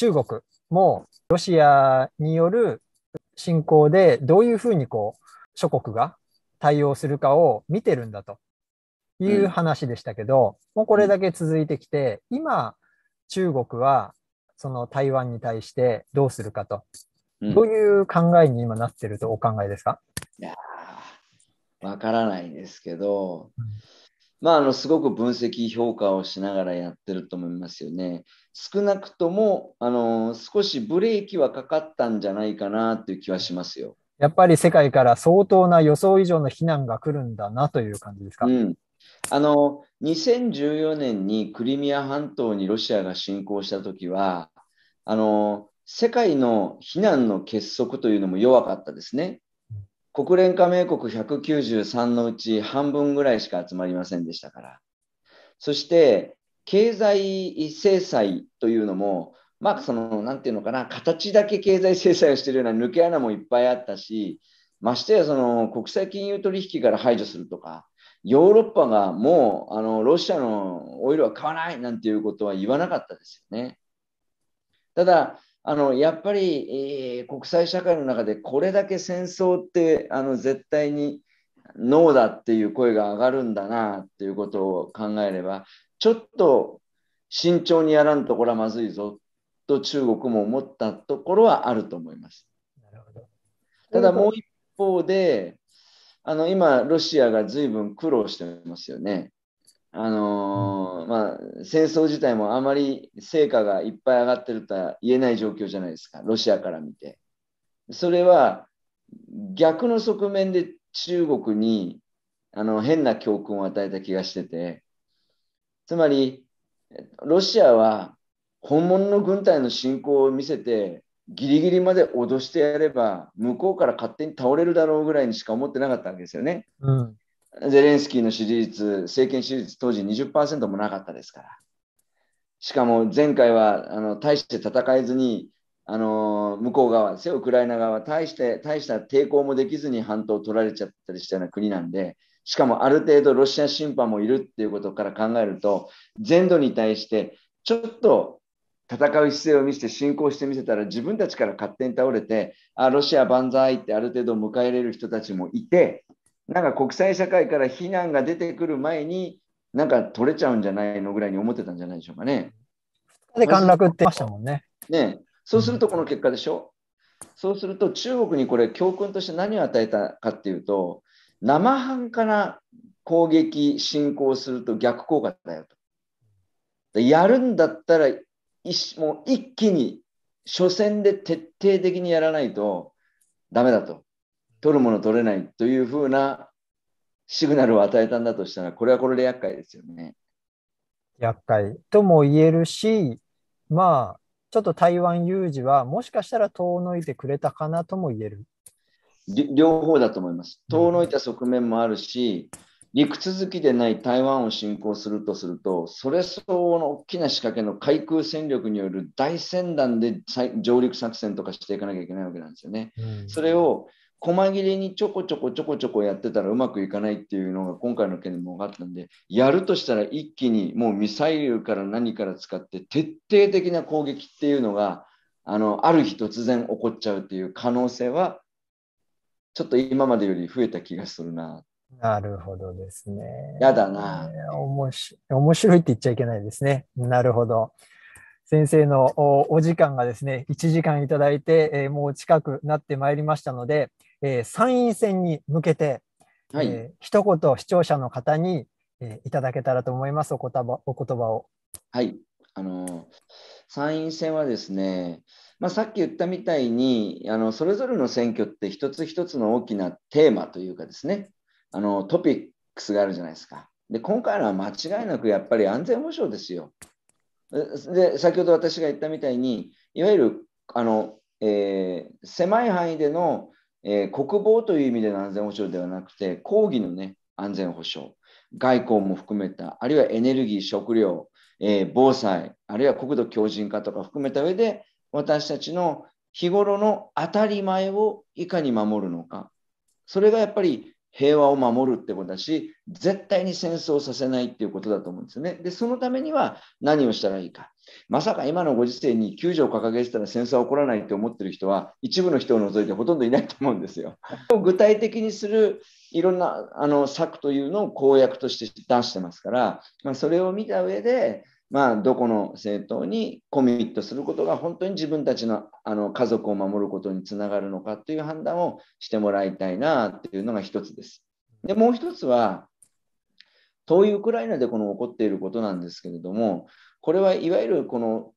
中国もロシアによる侵攻でどういうふうにこう諸国が対応するかを見てるんだという話でしたけど、うん、もうこれだけ続いてきて、今、中国はその台湾に対してどうするかと、どういう考えに今なってるとお考えですかいやわからないんですけど、うんまあ、あのすごく分析評価をしながらやってると思いますよね。少なくともあの少しブレーキはかかったんじゃないかなという気はしますよ。やっぱり世界から相当な予想以上の非難が来るんだなという感じですか。うん、あの2014年にクリミア半島にロシアが侵攻した時はあの世界の非難の結束というのも弱かったですね。国連加盟国193のうち半分ぐらいしか集まりませんでしたから。そして、経済制裁というのも、まあ、その、なんていうのかな、形だけ経済制裁をしているような抜け穴もいっぱいあったし、ましてや、その、国際金融取引から排除するとか、ヨーロッパがもう、あの、ロシアのオイルは買わないなんていうことは言わなかったですよね。ただ、あのやっぱり、えー、国際社会の中でこれだけ戦争ってあの絶対にノーだっていう声が上がるんだなっていうことを考えればちょっと慎重にやらんとこれはまずいぞと中国も思ったところはあると思います。ただもう一方であの今ロシアが随分苦労してますよね。あのー、まあ、戦争自体もあまり成果がいっぱい上がってるとは言えない状況じゃないですか、ロシアから見て。それは逆の側面で中国にあの変な教訓を与えた気がしてて、つまり、ロシアは本物の軍隊の侵攻を見せて、ギリギリまで脅してやれば、向こうから勝手に倒れるだろうぐらいにしか思ってなかったわけですよね。うんゼレンスキーの支持率、政権支持率当時20%もなかったですから。しかも前回はあの大して戦えずに、あの向こう側、セウクライナ側、大して大した抵抗もできずに半島を取られちゃったりしたような国なんで、しかもある程度ロシア審判もいるっていうことから考えると、全土に対してちょっと戦う姿勢を見せて侵攻してみせたら自分たちから勝手に倒れて、あロシア万歳ってある程度迎え入れる人たちもいて、なんか国際社会から非難が出てくる前に、なんか取れちゃうんじゃないのぐらいに思ってたんじゃないでしょうかね。で、陥落ってましたもんね。ねそうするとこの結果でしょ。そうすると中国にこれ教訓として何を与えたかっていうと、生半可な攻撃、侵攻すると逆効果だよと。やるんだったら、もう一気に初戦で徹底的にやらないとダメだと。取るもの取れないというふうなシグナルを与えたんだとしたら、これはこれで厄介ですよね。厄介とも言えるし、まあ、ちょっと台湾有事はもしかしたら遠のいてくれたかなとも言える。両方だと思います。遠のいた側面もあるし、陸続きでない台湾を侵攻するとすると、それ相応の大きな仕掛けの海空戦力による大船団で上陸作戦とかしていかなきゃいけないわけなんですよね。うん、それを細切れにちょこちょこちょこちょこやってたらうまくいかないっていうのが今回の件でも分かったんで、やるとしたら一気にもうミサイルから何から使って徹底的な攻撃っていうのが、あの、ある日突然起こっちゃうっていう可能性は、ちょっと今までより増えた気がするな。なるほどですね。やだな。面白いって言っちゃいけないですね。なるほど。先生のお時間がですね、1時間いただいて、えー、もう近くなってまいりましたので、えー、参院選に向けて、はい、えー、一言視聴者の方に、えー、いただけたらと思います、お言葉お言葉を。はい、あの参院選はですね、まあ、さっき言ったみたいにあの、それぞれの選挙って一つ一つの大きなテーマというかですね、あのトピックスがあるじゃないですか。で今回のは間違いなくやっぱり安全保障ですよ。で、先ほど私が言ったみたいに、いわゆるあの、えー、狭い範囲での、えー、国防という意味での安全保障ではなくて、抗議の、ね、安全保障、外交も含めた、あるいはエネルギー、食料、えー、防災、あるいは国土強靭化とか含めた上で、私たちの日頃の当たり前をいかに守るのか、それがやっぱり平和を守るってことだし、絶対に戦争させないっていうことだと思うんですよね。で、そのためには何をしたらいいか。まさか今のご時世に救助を掲げてたら戦争は起こらないって思ってる人は、一部の人を除いてほとんどいないと思うんですよ。具体的にするいろんなあの策というのを公約として出してますから、まあ、それを見た上で、まあ、どこの政党にコミットすることが本当に自分たちのあの家族を守ることにつながるのかという判断をしてもらいたいなっていうのが一つです。でもう一つは遠いウクライナでこの起こっていることなんですけれどもこれはいわゆるこの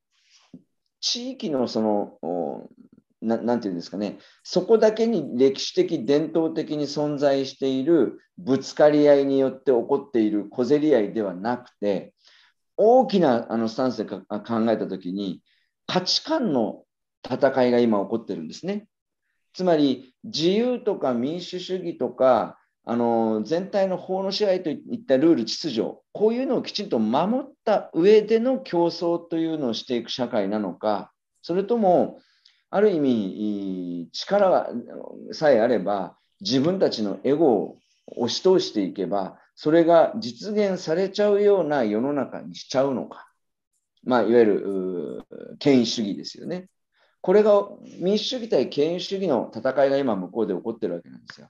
地域のその何て言うんですかねそこだけに歴史的伝統的に存在しているぶつかり合いによって起こっている小競り合いではなくて大きなあのスタンスで考えた時に価値観の戦いが今起こってるんですね。つまり自由とか民主主義とかあの全体の法の支配といったルール秩序こういうのをきちんと守った上での競争というのをしていく社会なのかそれともある意味力さえあれば自分たちのエゴを押し通していけばそれが実現されちゃうような世の中にしちゃうのか。まあ、いわゆる権威主義ですよね。これが民主主義対権威主義の戦いが今向こうで起こってるわけなんですよ。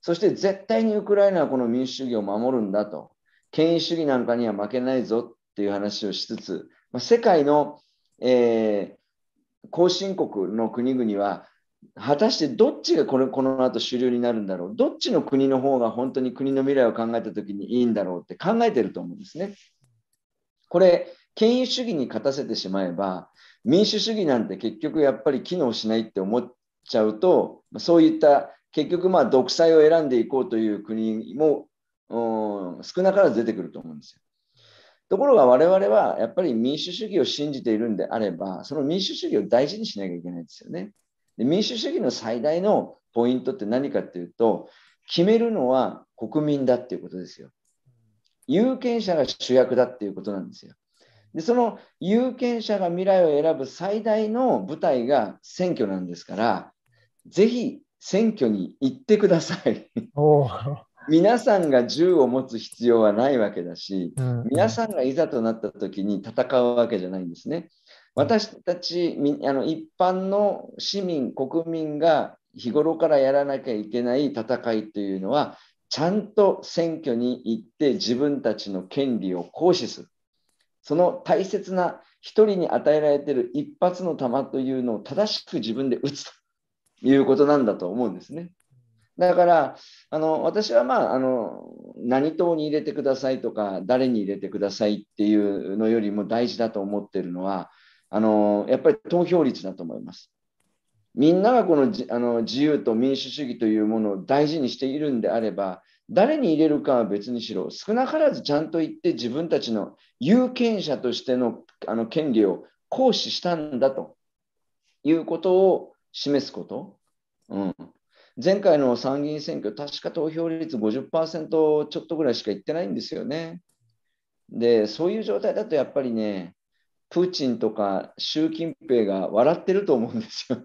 そして絶対にウクライナはこの民主主義を守るんだと、権威主義なんかには負けないぞっていう話をしつつ、まあ、世界の、えー、後進国の国々は果たしてどっちがこれこの後主流になるんだろうどっちの国の方が本当に国の未来を考えた時にいいんだろうって考えてると思うんですね。これ権威主義に勝たせてしまえば民主主義なんて結局やっぱり機能しないって思っちゃうとそういった結局まあ独裁を選んでいこうという国も少なからず出てくると思うんですよ。ところが我々はやっぱり民主主義を信じているんであればその民主主義を大事にしなきゃいけないんですよね。で民主主義の最大のポイントって何かっていうと決めるのは国民だっていうことですよ。有権者が主役だっていうことなんですよ。でその有権者が未来を選ぶ最大の舞台が選挙なんですからぜひ選挙に行ってください。皆さんが銃を持つ必要はないわけだし、皆さんがいざとなった時に戦うわけじゃないんですね。私たちあの一般の市民、国民が日頃からやらなきゃいけない戦いというのは、ちゃんと選挙に行って自分たちの権利を行使する。その大切な1人に与えられている一発の弾というのを正しく自分で打つということなんだと思うんですね。だからあの私は、まあ、あの何党に入れてくださいとか誰に入れてくださいっていうのよりも大事だと思ってるのはあのやっぱり投票率だと思います。みんながこのあの自由と民主主義というものを大事にしているんであれば、誰に入れるかは別にしろ、少なからずちゃんと言って自分たちの有権者としてのあの権利を行使したんだということを示すこと。うん、前回の参議院選挙、確か投票率50%ちょっとぐらいしかいってないんですよね。で、そういう状態だとやっぱりね、プーチンとか習近平が笑ってると思うんですよ。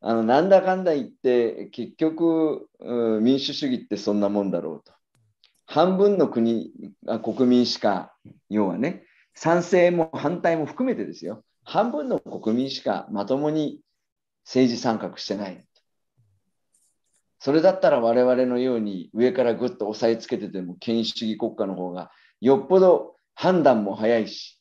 あのなんだかんだ言って結局民主主義ってそんなもんだろうと。半分の国国民しか要はね賛成も反対も含めてですよ半分の国民しかまともに政治参画してない。それだったら我々のように上からぐっと押さえつけてても権威主義国家の方がよっぽど判断も早いし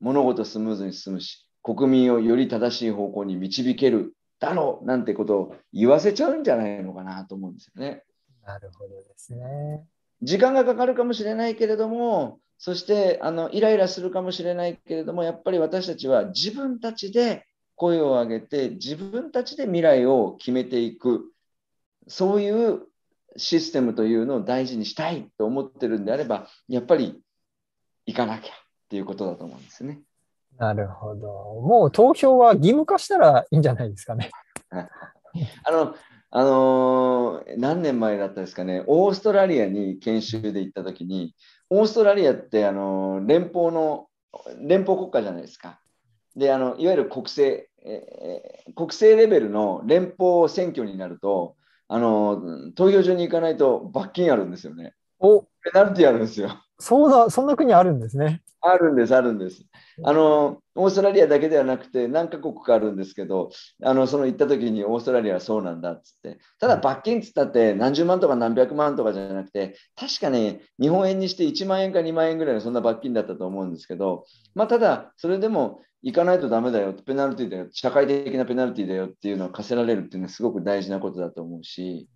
物事スムーズに進むし、国民をより正しい方向に導けるだろうなんてことを言わせちゃうんじゃないのかなと思うんですよね。なるほどですね。時間がかかるかもしれないけれども、そしてあのイライラするかもしれないけれども、やっぱり私たちは自分たちで声を上げて、自分たちで未来を決めていく、そういうシステムというのを大事にしたいと思ってるんであれば、やっぱり行かなきゃ。っていうことだと思うんですね。なるほど。もう投票は義務化したらいいんじゃないですかね。あの、あのー、何年前だったですかね、オーストラリアに研修で行った時に、オーストラリアって、あのー、連邦の、連邦国家じゃないですか。で、あのいわゆる国政、えー、国政レベルの連邦選挙になると、あの投票所に行かないと罰金あるんですよね。おペナルティあるんですよ。そうそんな国あるんですね。あるんです、あるんです。あの、オーストラリアだけではなくて、何カ国かあるんですけど、あの、その行った時にオーストラリアはそうなんだっつって、ただ罰金っつったって、何十万とか何百万とかじゃなくて、確かね、日本円にして1万円か2万円ぐらいのそんな罰金だったと思うんですけど、まあ、ただ、それでも行かないとダメだよ、ペナルティだよ、社会的なペナルティだよっていうのを課せられるっていうのはすごく大事なことだと思うし、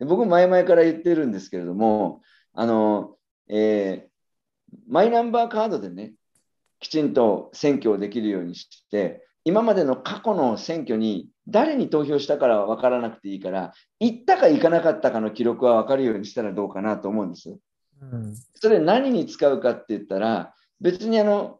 僕、前々から言ってるんですけれども、あの、えー、マイナンバーカードでね、きちんと選挙をできるようにして、今までの過去の選挙に誰に投票したから分からなくていいから、行ったか行かなかったかの記録は分かるようにしたらどうかなと思うんです。うん、それ何に使うかって言ったら、別にあの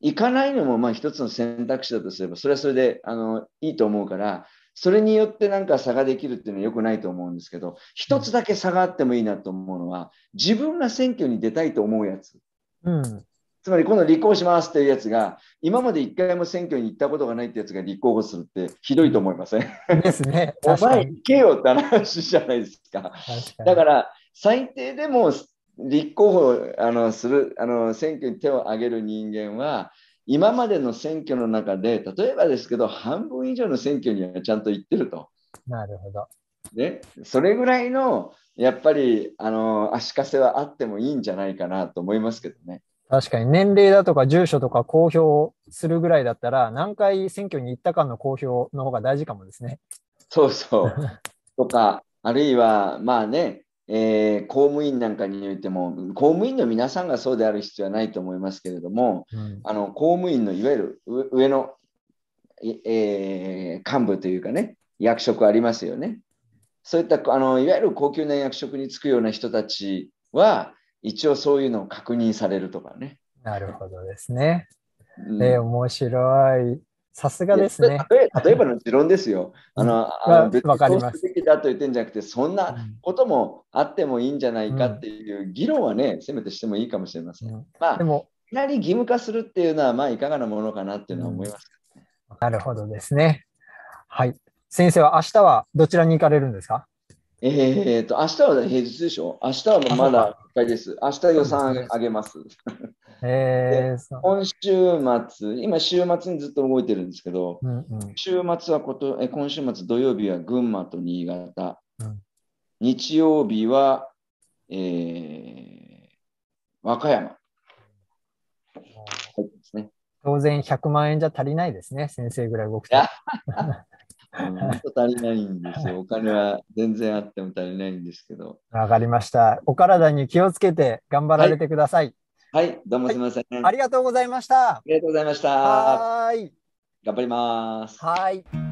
行かないのもまあ一つの選択肢だとすれば、それはそれであのいいと思うから、それによってなんか差ができるっていうのは良くないと思うんですけど、一つだけ差があってもいいなと思うのは、自分が選挙に出たいと思うやつ。うん、つまり、今度立候補しますっていうやつが、今まで一回も選挙に行ったことがないってやつが立候補するってひどいと思いません、ですね。お前行けよって話じゃないですか。かだから、最低でも立候補あのするあの選挙に手を挙げる人間は今までの選挙の中で、例えばですけど、半分以上の選挙にはちゃんと行ってると。なるほど。ね、それぐらいのやっぱりあの足かせはあってもいいんじゃないかなと思いますけどね。確かに年齢だとか住所とか公表するぐらいだったら何回選挙に行ったかの公表の方が大事かもですね。そうそう。とかあるいはまあねえー、公務員なんかにおいても公務員の皆さんがそうである必要はないと思いますけれども、うん、あの公務員のいわゆる上の、えー、幹部というかね役職ありますよねそういったあのいわゆる高級な役職に就くような人たちは一応そういうのを確認されるとかねなるほどですね、うん、えー、面白いさすがですね。例えばの持論ですよ。あの、あの別にそうすべきだと言ってんじゃなくて、そんなこともあってもいいんじゃないかっていう議論はね、せめてしてもいいかもしれません。うん、まあ、でもいきなり義務化するっていうのは、まあ、いかがなものかなっていうのは思います、ねうん、なるほどですね。はい。先生は明日はどちらに行かれるんですかえー、っと、明日は、平日でしょ明日はまだ1回です。明日予算上げます。えー、今週末、今週末にずっと動いてるんですけど、うんうん、週末はことえ今週末土曜日は群馬と新潟、うん、日曜日は、えー、和歌山。当然100万円じゃ足りないですね、先生ぐらい動くと。足りないんですよ。お金は全然あっても足りないんですけど。わかりました。お体に気をつけて頑張られてください。はい、はい、どうもすみません、はい、ありがとうございました。ありがとうございました。はい。頑張ります。はい。